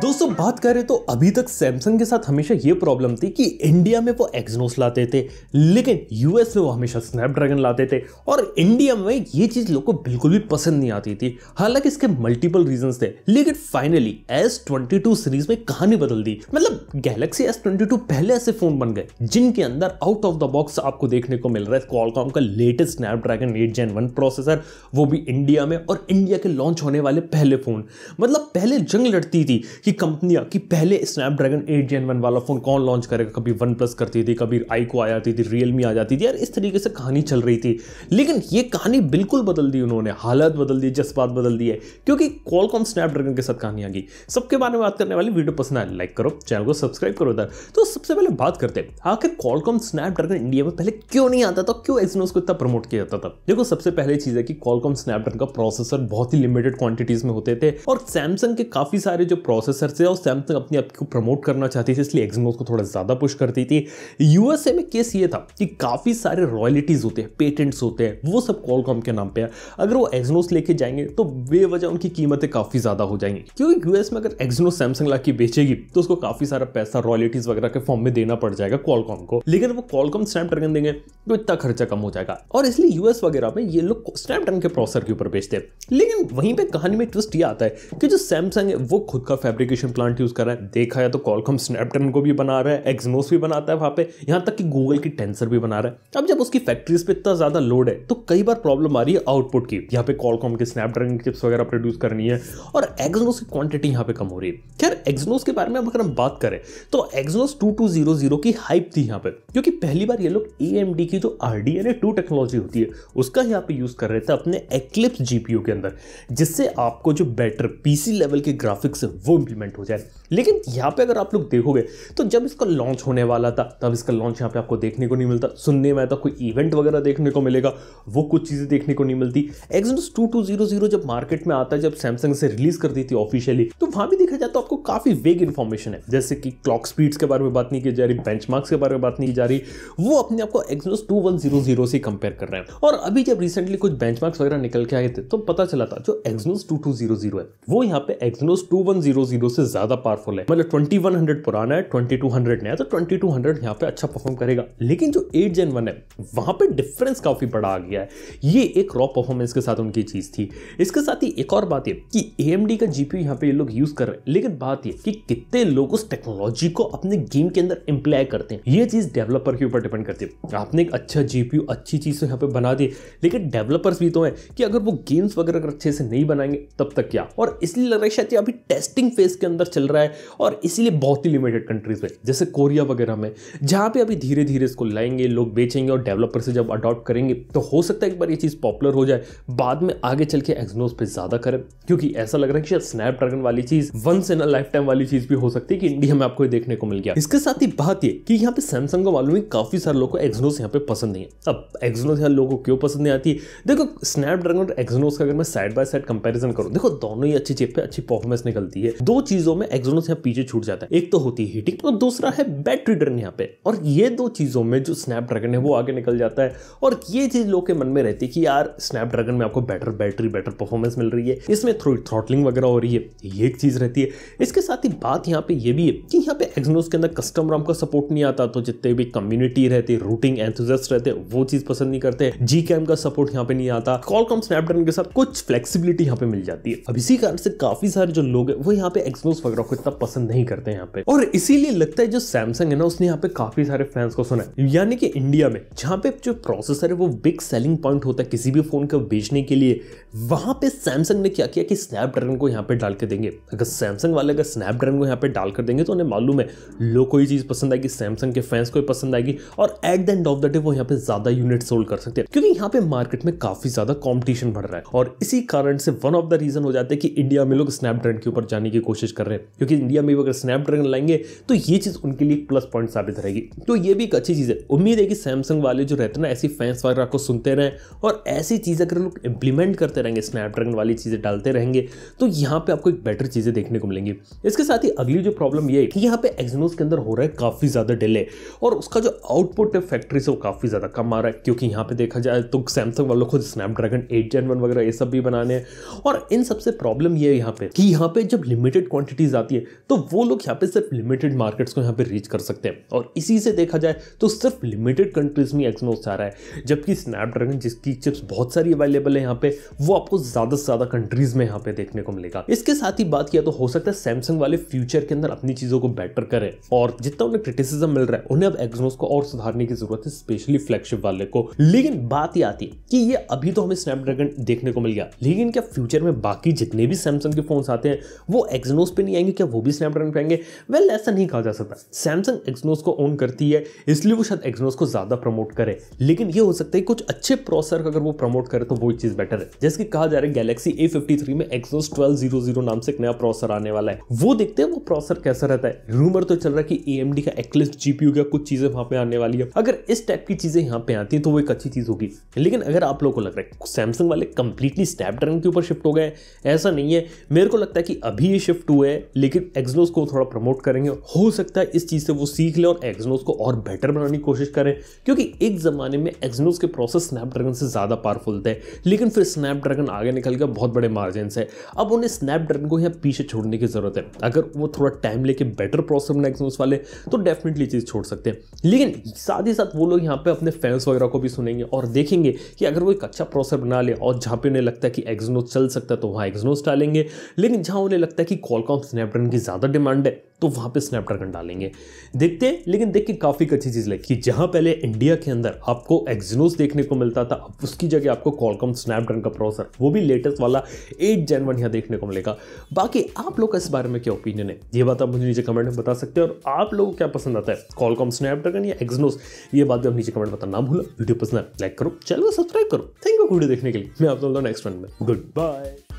दोस्तों बात करें तो अभी तक सैमसंग के साथ हमेशा ये प्रॉब्लम थी कि इंडिया में वो एक्सनोस लाते थे लेकिन यूएस में वो हमेशा स्नैपड्रैगन लाते थे और इंडिया में ये चीज़ लोग को बिल्कुल भी पसंद नहीं आती थी हालांकि इसके मल्टीपल रीजंस थे लेकिन फाइनली एस ट्वेंटी सीरीज में कहानी बदल दी मतलब गैलेक्सी एस पहले ऐसे फ़ोन बन गए जिनके अंदर आउट ऑफ द बॉक्स आपको देखने को मिल रहा है कॉलकॉम का latest Snapdragon eight gen one processor वो भी इंडिया में और इंडिया के लॉन्च होने वाले पहले फ़ोन मतलब पहले जंग लड़ती थी कि कि कंपनियां कि पहले स्नैपड्रैगन एट जेन वन वाला फ़ोन कौन लॉन्च करेगा कभी वन प्लस करती थी कभी आई को आ जाती थी रियलमी आ जाती थी यार इस तरीके से कहानी चल रही थी लेकिन ये कहानी बिल्कुल बदल दी उन्होंने हालत बदल दी जज्बात बदल दी है क्योंकि कॉलकॉम स्नैपड्रैगन के साथ कहानी आ गई सबके बारे में बात करने वाली वीडियो पसंद आए लाइक करो चैनल को सब्सक्राइब करो इधर तो सबसे पहले बात करते हैं आखिर कॉलकॉम स्नैपड्रैगन इंडिया में पहले क्यों नहीं आता था क्यों एक्सनोस उसको इतना प्रमोट किया जाता था देखो सबसे पहले चीज़ है कि कॉलकॉम स्नैपड्रैगन का प्रोसेसर बहुत ही लिमिटेड क्वांटिटीज में होते थे और सैमसंग के काफ़ी सारे जो प्रोसेसर प्रोसेसर से और सैमसंग अपने आप को प्रमोट करना चाहती थी इसलिए एक्समोस को थोड़ा ज़्यादा पुश करती थी यूएसए में केस ये था कि काफ़ी सारे रॉयलिटीज़ होते हैं पेटेंट्स होते हैं वो सब कॉलकॉम के नाम पर है अगर वो एक्जनोस लेके जाएंगे तो बेवजह उनकी कीमतें काफ़ी ज़्यादा हो जाएंगी क्योंकि यूएस में अगर एक्जनोस सैमसंग ला बेचेगी तो उसको काफ़ी सारा पैसा रॉयलिटीज़ वगैरह के फॉर्म में देना पड़ जाएगा कॉलकॉम को लेकिन वो कॉलकॉम स्नैपड्रैगन देंगे तो इतना खर्चा कम हो जाएगा और इसलिए यूएस वगैरह में ये लोग स्नैपड्रैगन के प्रोसेसर के ऊपर बेचते हैं लेकिन वहीं पर कहानी में ट्विस्ट ये आता है कि जो सैमसंग है वो खुद का फैब्रिक एप्लीकेशन प्लांट यूज़ कर रहा है देखा है तो कॉलकम स्नैपटन को भी बना रहा है एक्समोस भी बनाता है वहाँ पे यहाँ तक कि गूगल की टेंसर भी बना रहा है अब जब उसकी फैक्ट्रीज पे इतना ज़्यादा लोड है तो कई बार प्रॉब्लम आ रही है आउटपुट की यहाँ पे कॉलकॉम के स्नैपड्रैगन चिप्स वगैरह प्रोड्यूस करनी है और एग्जनोस की क्वांटिटी यहाँ पे कम हो रही है खैर एग्जनोस के बारे में अगर हम बात करें तो Exynos two two zero zero की हाइप थी यहाँ पे क्योंकि पहली बार ये लोग ए एम डी की जो R D N A two technology होती है उसका यहाँ पे यूज़ कर रहे थे अपने एक्लिप्स जी के अंदर जिससे आपको जो बेटर पीसी लेवल के ग्राफिक्स है वो इंप्लीमेंट हो जाए लेकिन यहाँ पे अगर आप लोग देखोगे तो जब इसका लॉन्च होने वाला था तब इसका लॉन्च यहाँ पे आपको देखने को नहीं मिलता सुनने में आता कोई इवेंट वगैरह देखने को मिलेगा वो कुछ चीज़ें देखने को नहीं मिलती Exynos two two zero zero जब मार्केट में आता है जब सैमसंग से रिलीज कर दी थी ऑफिशियली तो वहाँ भी देखा जाता तो आपको काफ़ी वेग इन्फॉर्मेशन है जैसे कि क्लॉक स्पीड्स के बारे में बात नहीं की जा रही बेंच के बारे में बात नहीं की जा रही वो अपने आपको Exynos two one zero zero से कंपेयर कर रहे हैं और अभी जब रिसेंटली कुछ बेंच वगैरह निकल के आए थे तो पता चला था जो Exynos two two zero zero है वो यहाँ पे Exynos two one zero zero zero से ज्यादा पावरफुल है मतलब ट्वेंटी वन हंड्रेड पुराना है ट्वेंटी टू हंड्रेड नया तो ट्वेंटी टू हंड्रेड यहाँ पे अच्छा परफॉर्म करेगा लेकिन जो एट जेन वन है वहां पे डिफरेंस काफ़ी बड़ा आ गया है ये एक रॉ परफॉर्मेंस के साथ उनकी चीज़ थी इसके साथ ही एक और बात ये कि ए का जी पी यहाँ पे ये लोग यूज़ कर रहे हैं लेकिन बात ये कि कितने लोग उस टेक्नोलॉजी को अपने गेम के अंदर इंप्लाय करते हैं ये चीज़ डेवलपर के ऊपर डिपेंड करती है आपने एक अच्छा जी अच्छी चीज़ तो यहाँ पे बना दी लेकिन डेवलपर्स भी तो हैं कि अगर वो गेम्स वगैरह अच्छे से नहीं बनाएंगे तब तक क्या और इसलिए लग रहा है शायद अभी टेस्टिंग फेज स्पेस के अंदर चल रहा है और इसीलिए बहुत ही लिमिटेड कंट्रीज़ में जैसे कोरिया वगैरह में जहाँ पे अभी धीरे धीरे इसको लाएंगे लोग बेचेंगे और डेवलपर से जब अडॉप्ट करेंगे तो हो सकता है एक बार ये चीज़ पॉपुलर हो जाए बाद में आगे चल के एक्सनोस पर ज़्यादा करें क्योंकि ऐसा लग रहा है कि शायद स्नैपड्रैगन वाली चीज़ वन से अ लाइफ टाइम वाली चीज़ भी हो सकती है कि इंडिया में आपको देखने को मिल गया इसके साथ ही बात ये कि यहाँ पे सैमसंग को मालूम है काफ़ी सारे लोगों को एक्सनोस यहाँ पे पसंद नहीं है अब एक्सनोस यहाँ लोगों को क्यों पसंद नहीं आती है देखो स्नैपड्रैगन और एक्सनोस का अगर मैं साइड बाय साइड कंपेरिजन करूँ देखो दोनों ही अच्छी चिप पे अच्छी परफॉर्मेंस निकलती है दो चीजों में एक्सोनस यहाँ पीछे छूट जाता है एक तो होती है हीटिंग और दूसरा है बैटरी ड्रेन यहाँ पे और ये दो चीजों में जो स्नैपड्रैगन है वो आगे निकल जाता है और ये चीज लोग के मन में रहती है कि यार स्नैपड्रैगन में आपको बेटर बैटरी बेटर परफॉर्मेंस मिल रही है इसमें थ्रो थ्रॉटलिंग वगैरह हो रही है ये एक चीज रहती है इसके साथ ही बात यहाँ पे ये भी है कि यहाँ पे एक्सोनस के अंदर कस्टम राम का सपोर्ट नहीं आता तो जितने भी कम्युनिटी रहती है रूटिंग एंथुजस्ट रहते वो चीज पसंद नहीं करते जी कैम का सपोर्ट यहाँ पे नहीं आता कॉल स्नैपड्रैगन के साथ कुछ फ्लेक्सीबिलिटी यहाँ पे मिल जाती है अब इसी कारण से काफी सारे जो लोग है वो यहाँ पे एक्सनोस वगैरह को इतना पसंद नहीं करते यहाँ पे और इसीलिए लगता है जो सैमसंग है ना उसने यहाँ पे काफी सारे फैंस को सुना है यानी कि इंडिया में जहाँ पे जो प्रोसेसर है वो बिग सेलिंग पॉइंट होता है किसी भी फोन को बेचने के लिए वहां पे सैमसंग ने क्या किया कि स्नैपड्रैगन को यहाँ पे डाल के देंगे अगर सैमसंग वाले अगर स्नैपड्रैगन को यहाँ पे डाल कर देंगे तो उन्हें मालूम है लोग को ये चीज पसंद आएगी सैमसंग के फैंस को पसंद आएगी और at the end of the day वो यहाँ पे ज्यादा यूनिट सोल्ड कर सकते हैं क्योंकि यहाँ पे मार्केट में काफी ज्यादा कॉम्पिटिशन बढ़ रहा है और इसी कारण से वन ऑफ द रीजन हो जाता है कि इंडिया में लोग स्नैपड्रैगन के ऊपर जाने की कोशिश कोशिश कर रहे हैं क्योंकि इंडिया में भी अगर स्नैपड्रैगन लाएंगे तो ये चीज़ उनके लिए प्लस पॉइंट साबित रहेगी तो ये भी एक अच्छी चीज़ है उम्मीद है कि सैमसंग वाले जो रहते हैं ना ऐसी फैंस वगैरह को सुनते रहें और ऐसी चीज़ अगर लोग इंप्लीमेंट करते रहेंगे स्नैपड्रैगन वाली चीज़ें डालते रहेंगे तो यहाँ पर आपको एक बेटर चीज़ें देखने को मिलेंगी इसके साथ ही अगली जो प्रॉब्लम ये है कि यहाँ पे एक्जनोस के अंदर हो रहा है काफ़ी ज़्यादा डिले और उसका जो आउटपुट है फैक्ट्री से वो काफ़ी ज़्यादा कम आ रहा है क्योंकि यहाँ पर देखा जाए तो सैमसंग वालों खुद स्नैपड्रैगन एट जेन वन वगैरह ये सब भी बनाने हैं और इन सबसे प्रॉब्लम ये है यहाँ पे कि यहाँ पे जब लिमिटेड क्वांटिटीज़ आती है तो वो लोग यहाँ पे सिर्फ लिमिटेड मार्केट्स को यहाँ पे रीच कर सकते हैं और इसी से देखा जाए तो सिर्फ लिमिटेड कंट्रीज़ में एक्सनोस आ रहा है जबकि स्नैपड्रैगन जिसकी चिप्स बहुत सारी अवेलेबल है यहाँ पे वो आपको ज़्यादा से ज़्यादा कंट्रीज़ में यहाँ पे देखने को मिलेगा इसके साथ ही बात किया तो हो सकता है सैमसंग वाले फ्यूचर के अंदर अपनी चीज़ों को बेटर करें और जितना उन्हें क्रिटिसिज्म मिल रहा है उन्हें अब एक्सनोस को और सुधारने की ज़रूरत है स्पेशली फ्लैगशिप वाले को लेकिन बात यह आती है कि ये अभी तो हमें स्नैपड्रैगन देखने को मिल गया लेकिन क्या फ्यूचर में बाकी जितने भी सैमसंग के फोन आते हैं वो एक्सनोस एक्सनोस पे नहीं आएंगे क्या वो भी स्नैपड्रैगन पे आएंगे वेल well, ऐसा नहीं कहा जा सकता सैमसंग एक्सनोस को ओन करती है इसलिए वो शायद एक्सनोस को ज़्यादा प्रमोट करे लेकिन ये हो सकता है कुछ अच्छे प्रोसेसर का अगर वो प्रमोट करे तो वो चीज़ बेटर है जैसे कि कहा जा रहा है गैलेक्सी ए में एक्सनोस ट्वेल्व नाम से एक नया प्रोसेसर आने वाला है वो देखते हैं वो प्रोसेसर कैसा रहता है रूमर तो चल रहा है कि ए का एक्लिस जीपीयू का कुछ चीज़ें वहां पर आने वाली है अगर इस टाइप की चीज़ें यहाँ पे आती है तो वो एक अच्छी चीज़ होगी लेकिन अगर आप लोग को लग रहा है सैमसंग वाले कंप्लीटली स्नैपड्रैगन के ऊपर शिफ्ट हो गए ऐसा नहीं है मेरे को लगता है कि अभी ये शिफ्ट शिफ्ट हुए लेकिन एग्जनोस को थोड़ा प्रमोट करेंगे हो सकता है इस चीज़ से वो सीख लें और एग्जनोस को और बेटर बनाने की कोशिश करें क्योंकि एक ज़माने में एग्जनोस के प्रोसेस स्नैपड्रैगन से ज़्यादा पावरफुल थे लेकिन फिर स्नैपड्रैगन आगे निकल गया बहुत बड़े मार्जिन से अब उन्हें स्नैपड्रैगन को यहाँ पीछे छोड़ने की ज़रूरत है अगर वो थोड़ा टाइम लेके बेटर प्रोसेस बनाए एक्सनोस वाले तो डेफिनेटली चीज़ छोड़ सकते हैं लेकिन साथ ही साथ वो लोग यहाँ पर अपने फैंस वगैरह को भी सुनेंगे और देखेंगे कि अगर वो एक अच्छा प्रोसेस बना ले और जहाँ पे उन्हें लगता है कि एग्जनोस चल सकता है तो वहाँ एग्जनोस डालेंगे लेकिन जहाँ उन्हें लगता है कि कॉलकॉम स्नैपड्रैगन की ज़्यादा डिमांड है तो वहाँ पे स्नैपड्रैगन डालेंगे देखते हैं लेकिन देख के काफ़ी अच्छी चीज़ लगी कि जहाँ पहले इंडिया के अंदर आपको एक्जिनोस देखने को मिलता था अब उसकी जगह आपको कॉलकॉम स्नैपड्रैगन का प्रोसेसर वो भी लेटेस्ट वाला एट जैन वन यहाँ देखने को मिलेगा बाकी आप लोग का इस बारे में क्या ओपिनियन है ये बात आप मुझे नीचे कमेंट में बता सकते हैं और आप लोगों को क्या पसंद आता है कॉलकॉम स्नैपड्रैगन या एक्जिनोस ये बात भी आप नीचे कमेंट बताना ना भूलो वीडियो पसंद लाइक करो चैनल को सब्सक्राइब करो थैंक यू वीडियो देखने के लिए मैं आप लोगों नेक्स्ट वन में गुड बाय